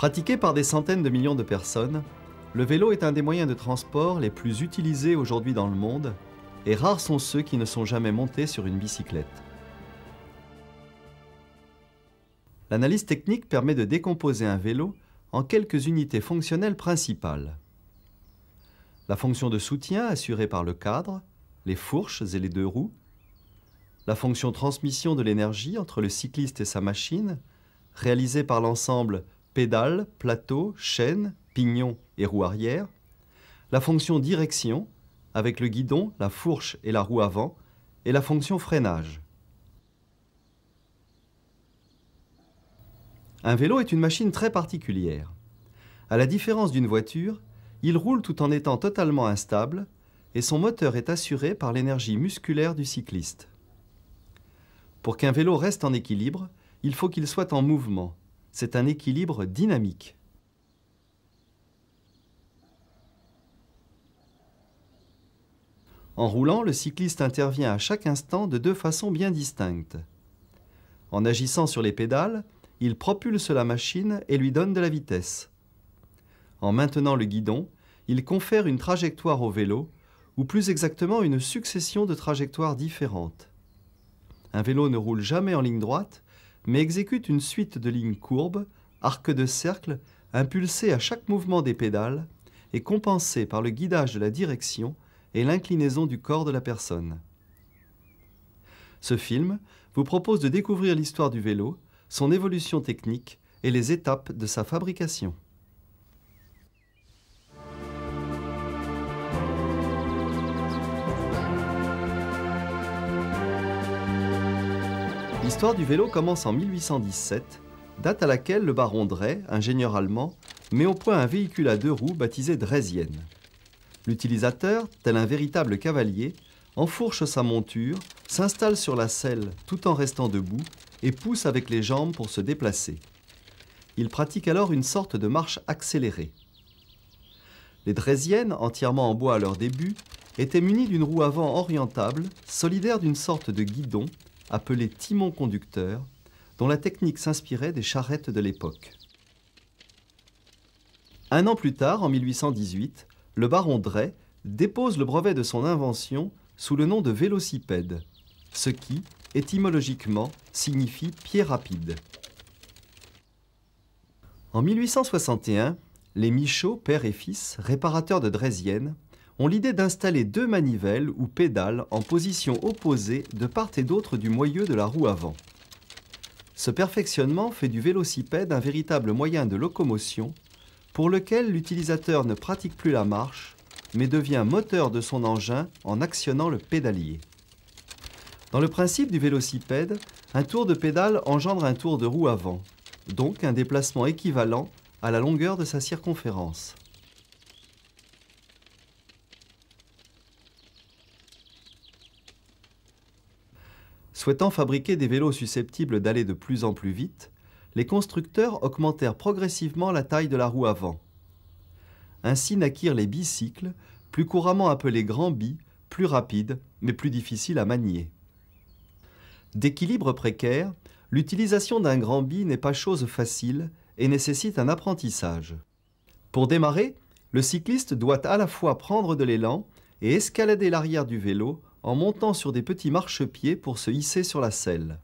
Pratiqué par des centaines de millions de personnes, le vélo est un des moyens de transport les plus utilisés aujourd'hui dans le monde, et rares sont ceux qui ne sont jamais montés sur une bicyclette. L'analyse technique permet de décomposer un vélo en quelques unités fonctionnelles principales. La fonction de soutien assurée par le cadre, les fourches et les deux roues, la fonction transmission de l'énergie entre le cycliste et sa machine, réalisée par l'ensemble pédale, plateau, chaîne, pignon et roue arrière, la fonction direction, avec le guidon, la fourche et la roue avant, et la fonction freinage. Un vélo est une machine très particulière. À la différence d'une voiture, il roule tout en étant totalement instable et son moteur est assuré par l'énergie musculaire du cycliste. Pour qu'un vélo reste en équilibre, il faut qu'il soit en mouvement, c'est un équilibre dynamique. En roulant, le cycliste intervient à chaque instant de deux façons bien distinctes. En agissant sur les pédales, il propulse la machine et lui donne de la vitesse. En maintenant le guidon, il confère une trajectoire au vélo, ou plus exactement une succession de trajectoires différentes. Un vélo ne roule jamais en ligne droite, mais exécute une suite de lignes courbes, arcs de cercle, impulsées à chaque mouvement des pédales et compensées par le guidage de la direction et l'inclinaison du corps de la personne. Ce film vous propose de découvrir l'histoire du vélo, son évolution technique et les étapes de sa fabrication. L'histoire du vélo commence en 1817, date à laquelle le baron Drey, ingénieur allemand, met au point un véhicule à deux roues baptisé Dresienne. L'utilisateur, tel un véritable cavalier, enfourche sa monture, s'installe sur la selle tout en restant debout et pousse avec les jambes pour se déplacer. Il pratique alors une sorte de marche accélérée. Les Dresiennes, entièrement en bois à leur début, étaient munies d'une roue avant orientable, solidaire d'une sorte de guidon, appelé timon conducteur, dont la technique s'inspirait des charrettes de l'époque. Un an plus tard, en 1818, le baron Drey dépose le brevet de son invention sous le nom de vélocipède, ce qui, étymologiquement, signifie pied rapide. En 1861, les Michaud, père et fils, réparateurs de Dresienne, ont l'idée d'installer deux manivelles ou pédales en position opposée de part et d'autre du moyeu de la roue avant. Ce perfectionnement fait du vélocipède un véritable moyen de locomotion pour lequel l'utilisateur ne pratique plus la marche, mais devient moteur de son engin en actionnant le pédalier. Dans le principe du vélocipède, un tour de pédale engendre un tour de roue avant, donc un déplacement équivalent à la longueur de sa circonférence. Souhaitant fabriquer des vélos susceptibles d'aller de plus en plus vite, les constructeurs augmentèrent progressivement la taille de la roue avant. Ainsi naquirent les bicycles, plus couramment appelés grands bis, plus rapides, mais plus difficiles à manier. D'équilibre précaire, l'utilisation d'un grand bi n'est pas chose facile et nécessite un apprentissage. Pour démarrer, le cycliste doit à la fois prendre de l'élan et escalader l'arrière du vélo en montant sur des petits marchepieds pour se hisser sur la selle.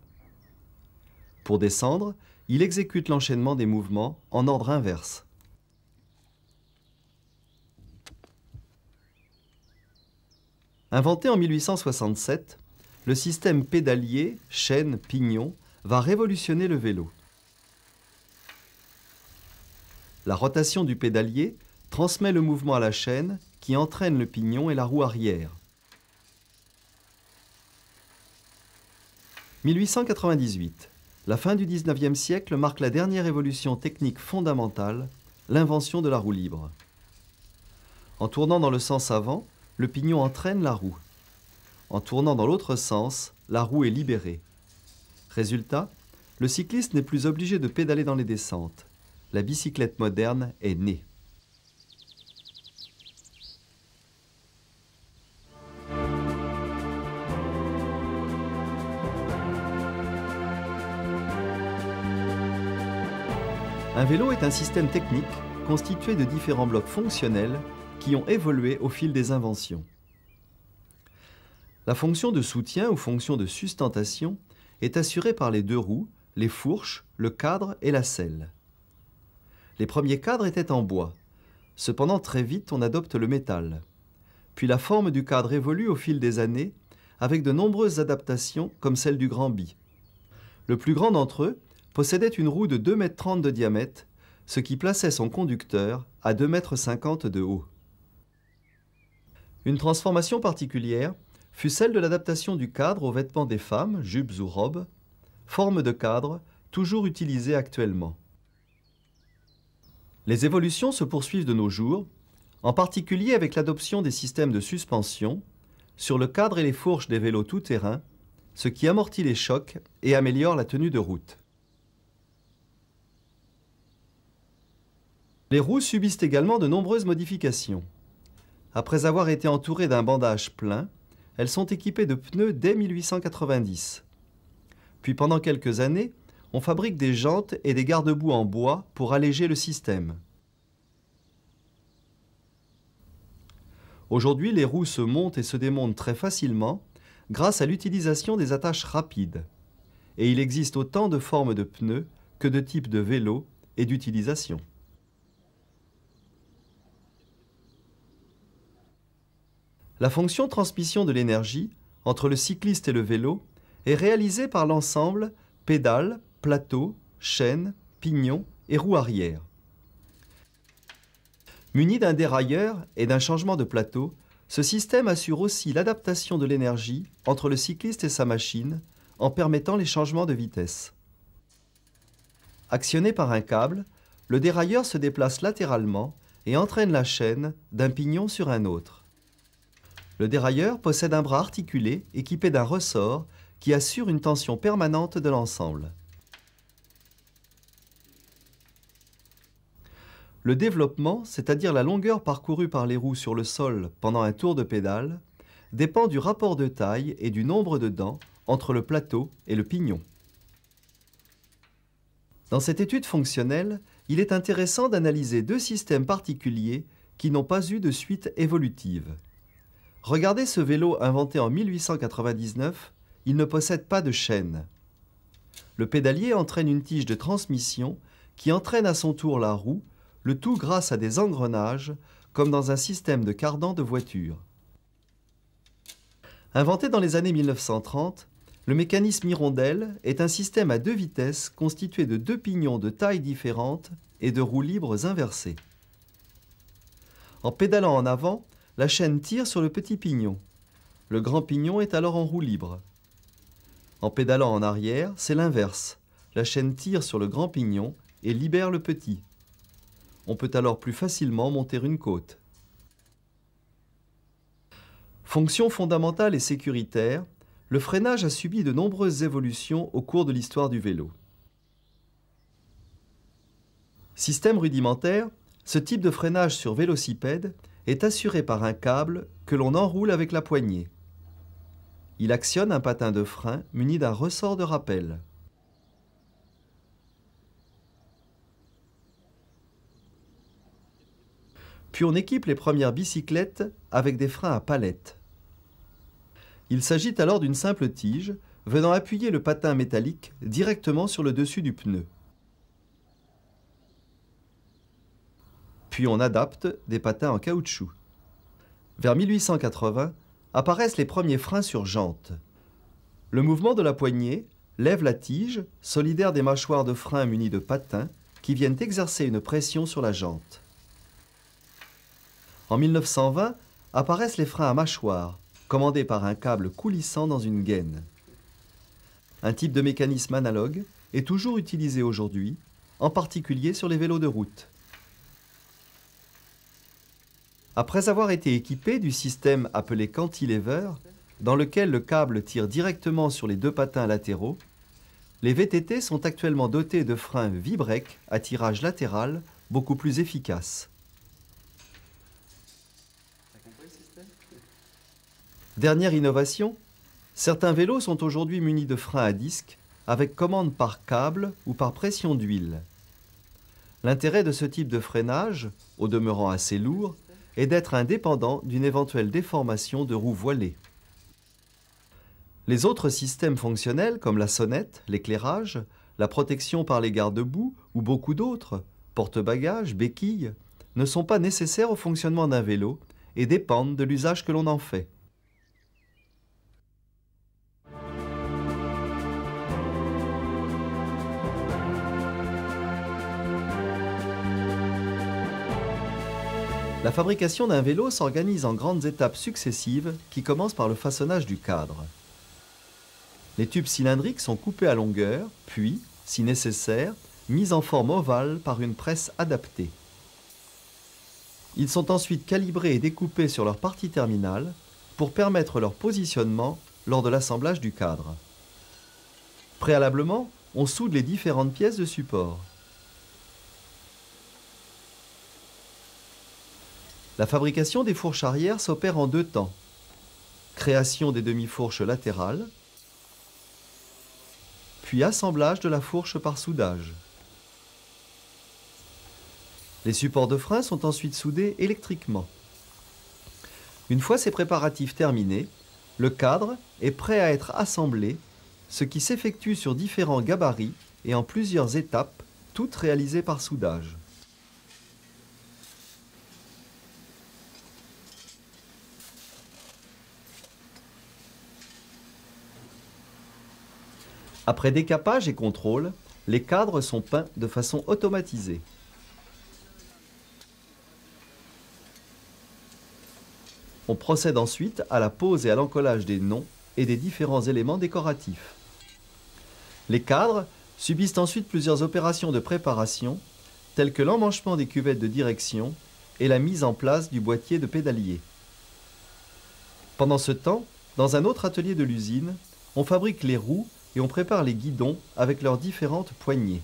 Pour descendre, il exécute l'enchaînement des mouvements en ordre inverse. Inventé en 1867, le système pédalier, chaîne, pignon va révolutionner le vélo. La rotation du pédalier transmet le mouvement à la chaîne qui entraîne le pignon et la roue arrière. 1898. La fin du 19e siècle marque la dernière évolution technique fondamentale, l'invention de la roue libre. En tournant dans le sens avant, le pignon entraîne la roue. En tournant dans l'autre sens, la roue est libérée. Résultat, le cycliste n'est plus obligé de pédaler dans les descentes. La bicyclette moderne est née. Un vélo est un système technique constitué de différents blocs fonctionnels qui ont évolué au fil des inventions. La fonction de soutien ou fonction de sustentation est assurée par les deux roues, les fourches, le cadre et la selle. Les premiers cadres étaient en bois. Cependant, très vite, on adopte le métal. Puis la forme du cadre évolue au fil des années avec de nombreuses adaptations comme celle du grand bi. Le plus grand d'entre eux possédait une roue de 2,30 m de diamètre, ce qui plaçait son conducteur à 2,50 m de haut. Une transformation particulière fut celle de l'adaptation du cadre aux vêtements des femmes, jupes ou robes, forme de cadre toujours utilisée actuellement. Les évolutions se poursuivent de nos jours, en particulier avec l'adoption des systèmes de suspension sur le cadre et les fourches des vélos tout-terrain, ce qui amortit les chocs et améliore la tenue de route. Les roues subissent également de nombreuses modifications. Après avoir été entourées d'un bandage plein, elles sont équipées de pneus dès 1890. Puis pendant quelques années, on fabrique des jantes et des garde boues en bois pour alléger le système. Aujourd'hui, les roues se montent et se démontent très facilement grâce à l'utilisation des attaches rapides. Et il existe autant de formes de pneus que de types de vélos et d'utilisation. La fonction transmission de l'énergie entre le cycliste et le vélo est réalisée par l'ensemble pédale, plateau, chaîne, pignon et roue arrière. Muni d'un dérailleur et d'un changement de plateau, ce système assure aussi l'adaptation de l'énergie entre le cycliste et sa machine en permettant les changements de vitesse. Actionné par un câble, le dérailleur se déplace latéralement et entraîne la chaîne d'un pignon sur un autre. Le dérailleur possède un bras articulé équipé d'un ressort qui assure une tension permanente de l'ensemble. Le développement, c'est-à-dire la longueur parcourue par les roues sur le sol pendant un tour de pédale, dépend du rapport de taille et du nombre de dents entre le plateau et le pignon. Dans cette étude fonctionnelle, il est intéressant d'analyser deux systèmes particuliers qui n'ont pas eu de suite évolutive. Regardez ce vélo inventé en 1899, il ne possède pas de chaîne. Le pédalier entraîne une tige de transmission qui entraîne à son tour la roue, le tout grâce à des engrenages, comme dans un système de cardan de voiture. Inventé dans les années 1930, le mécanisme hirondelle est un système à deux vitesses constitué de deux pignons de tailles différentes et de roues libres inversées. En pédalant en avant, la chaîne tire sur le petit pignon. Le grand pignon est alors en roue libre. En pédalant en arrière, c'est l'inverse. La chaîne tire sur le grand pignon et libère le petit. On peut alors plus facilement monter une côte. Fonction fondamentale et sécuritaire, le freinage a subi de nombreuses évolutions au cours de l'histoire du vélo. Système rudimentaire, ce type de freinage sur vélocipède est assuré par un câble que l'on enroule avec la poignée. Il actionne un patin de frein muni d'un ressort de rappel. Puis on équipe les premières bicyclettes avec des freins à palette. Il s'agit alors d'une simple tige venant appuyer le patin métallique directement sur le dessus du pneu. puis on adapte des patins en caoutchouc. Vers 1880, apparaissent les premiers freins sur jante. Le mouvement de la poignée lève la tige, solidaire des mâchoires de frein munies de patins, qui viennent exercer une pression sur la jante. En 1920, apparaissent les freins à mâchoire, commandés par un câble coulissant dans une gaine. Un type de mécanisme analogue est toujours utilisé aujourd'hui, en particulier sur les vélos de route. Après avoir été équipé du système appelé cantilever, dans lequel le câble tire directement sur les deux patins latéraux, les VTT sont actuellement dotés de freins Vibrec à tirage latéral beaucoup plus efficaces. Dernière innovation, certains vélos sont aujourd'hui munis de freins à disque avec commande par câble ou par pression d'huile. L'intérêt de ce type de freinage, au demeurant assez lourd, et d'être indépendant d'une éventuelle déformation de roues voilées. Les autres systèmes fonctionnels, comme la sonnette, l'éclairage, la protection par les garde-boue ou beaucoup d'autres, porte-bagages, béquilles, ne sont pas nécessaires au fonctionnement d'un vélo et dépendent de l'usage que l'on en fait. La fabrication d'un vélo s'organise en grandes étapes successives qui commencent par le façonnage du cadre. Les tubes cylindriques sont coupés à longueur, puis, si nécessaire, mis en forme ovale par une presse adaptée. Ils sont ensuite calibrés et découpés sur leur partie terminale pour permettre leur positionnement lors de l'assemblage du cadre. Préalablement, on soude les différentes pièces de support. La fabrication des fourches arrière s'opère en deux temps. Création des demi-fourches latérales, puis assemblage de la fourche par soudage. Les supports de frein sont ensuite soudés électriquement. Une fois ces préparatifs terminés, le cadre est prêt à être assemblé, ce qui s'effectue sur différents gabarits et en plusieurs étapes, toutes réalisées par soudage. Après décapage et contrôle, les cadres sont peints de façon automatisée. On procède ensuite à la pose et à l'encollage des noms et des différents éléments décoratifs. Les cadres subissent ensuite plusieurs opérations de préparation, telles que l'emmanchement des cuvettes de direction et la mise en place du boîtier de pédalier. Pendant ce temps, dans un autre atelier de l'usine, on fabrique les roues et on prépare les guidons avec leurs différentes poignées.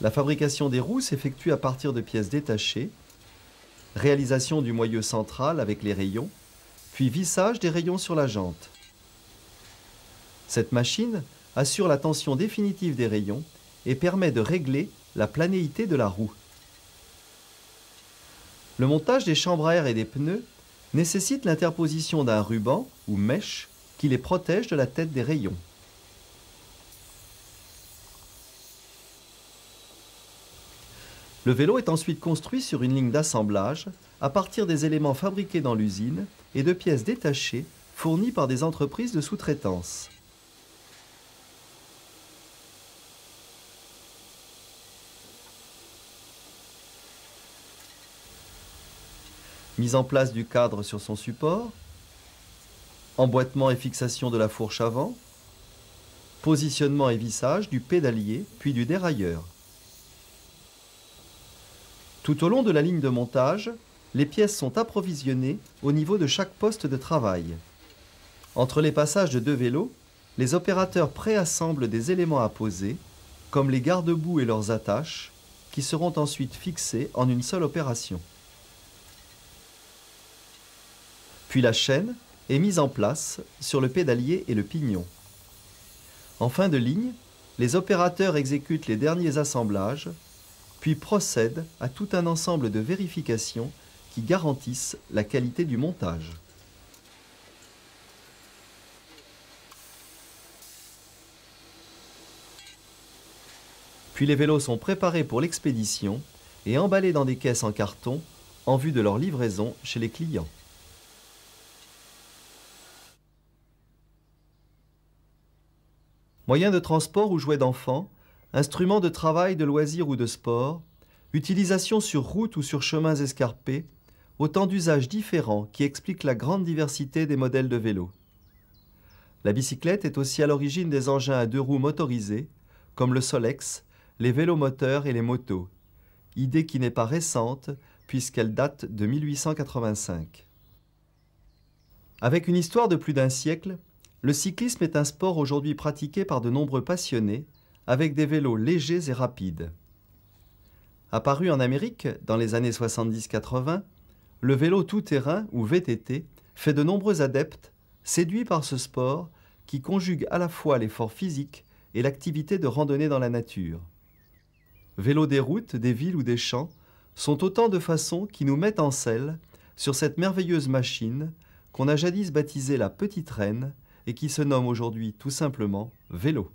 La fabrication des roues s'effectue à partir de pièces détachées, réalisation du moyeu central avec les rayons, puis vissage des rayons sur la jante. Cette machine assure la tension définitive des rayons et permet de régler la planéité de la roue. Le montage des chambres à air et des pneus nécessite l'interposition d'un ruban ou mèche qui les protège de la tête des rayons. Le vélo est ensuite construit sur une ligne d'assemblage à partir des éléments fabriqués dans l'usine et de pièces détachées fournies par des entreprises de sous-traitance. mise en place du cadre sur son support, emboîtement et fixation de la fourche avant, positionnement et vissage du pédalier puis du dérailleur. Tout au long de la ligne de montage, les pièces sont approvisionnées au niveau de chaque poste de travail. Entre les passages de deux vélos, les opérateurs préassemblent des éléments à poser, comme les garde boues et leurs attaches, qui seront ensuite fixés en une seule opération. Puis la chaîne est mise en place sur le pédalier et le pignon. En fin de ligne, les opérateurs exécutent les derniers assemblages, puis procèdent à tout un ensemble de vérifications qui garantissent la qualité du montage. Puis les vélos sont préparés pour l'expédition et emballés dans des caisses en carton en vue de leur livraison chez les clients. Moyens de transport ou jouet d'enfant, instruments de travail, de loisir ou de sport, utilisation sur route ou sur chemins escarpés, autant d'usages différents qui expliquent la grande diversité des modèles de vélos. La bicyclette est aussi à l'origine des engins à deux roues motorisés, comme le Solex, les moteurs et les motos, idée qui n'est pas récente puisqu'elle date de 1885. Avec une histoire de plus d'un siècle, le cyclisme est un sport aujourd'hui pratiqué par de nombreux passionnés, avec des vélos légers et rapides. Apparu en Amérique dans les années 70-80, le vélo tout-terrain ou VTT fait de nombreux adeptes, séduits par ce sport qui conjugue à la fois l'effort physique et l'activité de randonnée dans la nature. Vélos des routes, des villes ou des champs sont autant de façons qui nous mettent en selle sur cette merveilleuse machine qu'on a jadis baptisée la petite reine et qui se nomme aujourd'hui tout simplement vélo.